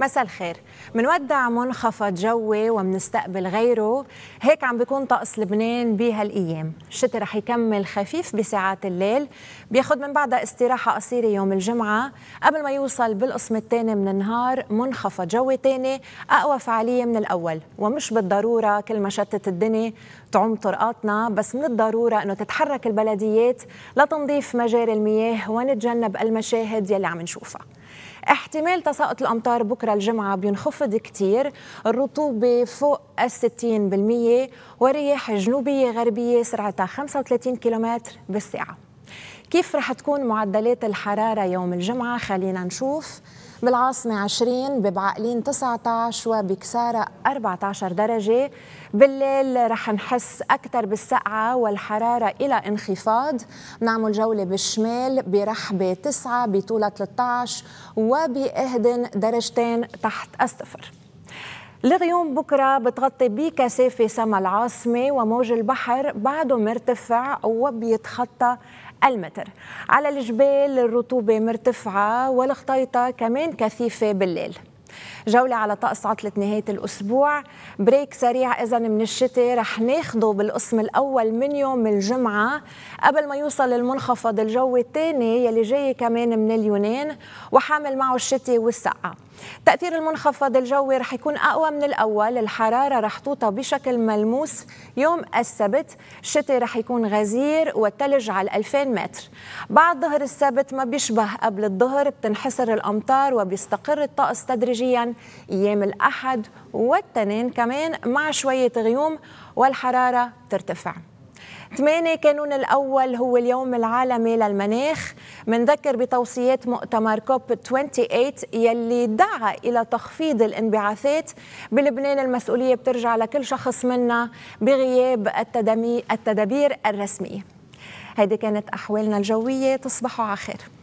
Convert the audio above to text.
مساء الخير منودع منخفض جوي ومنستقبل غيره هيك عم بيكون طقس لبنان بهالايام الشتاء رح يكمل خفيف بساعات الليل بياخد من بعدها استراحه قصيره يوم الجمعه قبل ما يوصل بالقسم الثاني من النهار منخفض جوي ثاني اقوى فعاليه من الاول ومش بالضروره كل ما شتت الدنيا تعم طرقاتنا بس من الضروره انه تتحرك البلديات لتنظيف مجاري المياه ونتجنب المشاهد يلي عم نشوفها احتمال تساقط الأمطار بكرة الجمعة بينخفض كتير الرطوبة فوق ال 60% ورياح جنوبية غربية سرعتها 35 كيلومتر بالساعة كيف رح تكون معدلات الحرارة يوم الجمعة خلينا نشوف بالعاصمة 20 ببعقلين 19 وبكسارة 14 درجة بالليل رح نحس أكثر بالسقعة والحرارة إلى انخفاض نعمل جولة بالشمال برحبة 9 بطولة 13 وبإهدن درجتين تحت الصفر الغيوم بكرة بتغطي بكثافة سما العاصمة وموج البحر بعده مرتفع وبيتخطى المتر على الجبال الرطوبة مرتفعة والخطيطة كمان كثيفة بالليل جولة على طقس عطلة نهاية الأسبوع بريك سريع إذا من الشتاء رح ناخده بالقسم الأول من يوم الجمعة قبل ما يوصل المنخفض الجوي الثاني يلي جاي كمان من اليونان وحامل معه الشتاء والسقعة تأثير المنخفض الجوي رح يكون أقوى من الأول الحرارة رح توطى بشكل ملموس يوم السبت الشتاء رح يكون غزير والثلج على 2000 متر بعد ظهر السبت ما بيشبه قبل الظهر بتنحسر الأمطار وبيستقر الطقس تدريجيا تدريجيا أيام الأحد والتنين كمان مع شوية غيوم والحرارة ترتفع 8 كانون الأول هو اليوم العالمي للمناخ منذكر بتوصيات مؤتمر كوب 28 يلي دعا إلى تخفيض الانبعاثات بلبنان المسؤولية بترجع لكل شخص منا بغياب التدابير الرسمية هذه كانت أحوالنا الجوية تصبحوا على خير